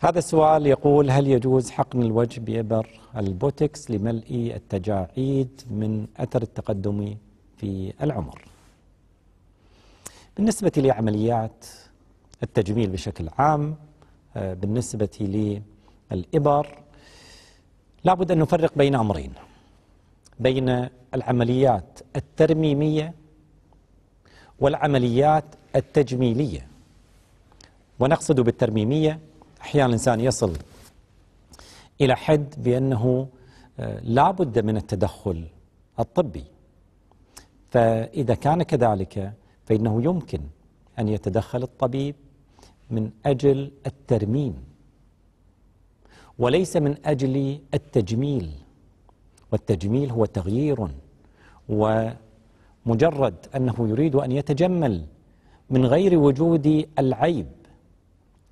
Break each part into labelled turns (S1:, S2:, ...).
S1: هذا السؤال يقول هل يجوز حقن الوجه بإبر البوتكس لملء التجاعيد من أثر التقدم في العمر بالنسبة لعمليات التجميل بشكل عام آه، بالنسبة للإبر لابد أن نفرق بين أمرين بين العمليات الترميمية والعمليات التجميلية ونقصد بالترميمية أحيانا الإنسان يصل إلى حد بأنه آه، لا بد من التدخل الطبي فإذا كان كذلك فإنه يمكن أن يتدخل الطبيب من أجل الترميم وليس من أجل التجميل والتجميل هو تغيير ومجرد أنه يريد أن يتجمل من غير وجود العيب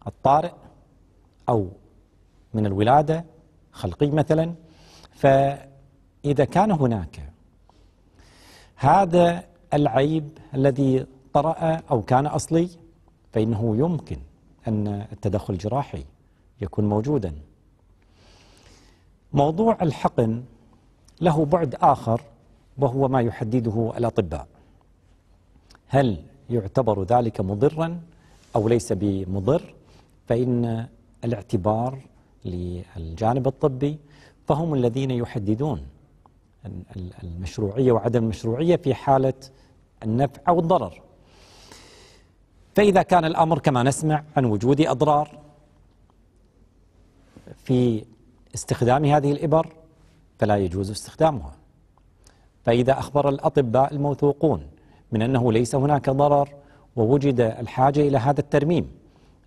S1: الطارئ أو من الولادة خلقي مثلا فإذا كان هناك هذا العيب الذي طرأ أو كان أصلي فإنه يمكن أن التدخل الجراحي يكون موجودا موضوع الحقن له بعد آخر وهو ما يحدده الأطباء هل يعتبر ذلك مضرا أو ليس بمضر فإن الاعتبار للجانب الطبي فهم الذين يحددون المشروعية وعدم المشروعية في حالة النفع أو الضرر فإذا كان الأمر كما نسمع عن وجود أضرار في استخدام هذه الإبر فلا يجوز استخدامها فإذا أخبر الأطباء الموثوقون من أنه ليس هناك ضرر ووجد الحاجة إلى هذا الترميم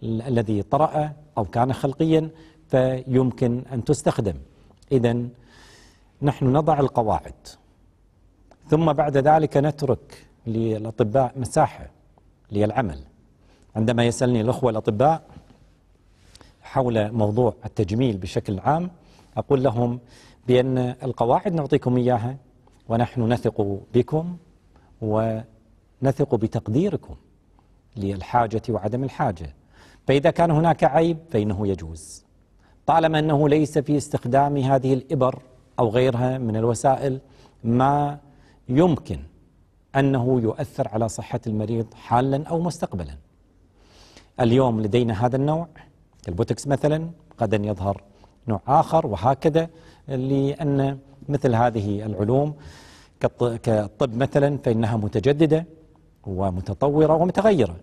S1: الذي طرأ أو كان خلقيا فيمكن أن تستخدم إذا نحن نضع القواعد ثم بعد ذلك نترك للأطباء مساحة للعمل عندما يسألني الأخوة الأطباء حول موضوع التجميل بشكل عام أقول لهم بأن القواعد نعطيكم إياها ونحن نثق بكم ونثق بتقديركم للحاجة وعدم الحاجة فإذا كان هناك عيب فإنه يجوز طالما أنه ليس في استخدام هذه الإبر أو غيرها من الوسائل ما يمكن أنه يؤثر على صحة المريض حالا أو مستقبلا اليوم لدينا هذا النوع البوتكس مثلا قد يظهر نوع آخر وهكذا لأن مثل هذه العلوم كالطب مثلا فإنها متجددة ومتطورة ومتغيرة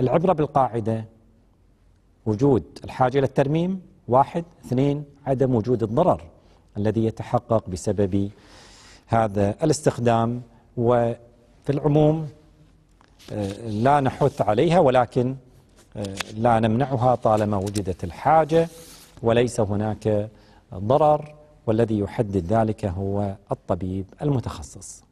S1: العبرة بالقاعدة وجود الحاجة إلى الترميم واحد اثنين عدم وجود الضرر الذي يتحقق بسبب هذا الاستخدام وفي العموم آه، لا نحث عليها ولكن آه، لا نمنعها طالما وجدت الحاجة وليس هناك ضرر والذي يحدد ذلك هو الطبيب المتخصص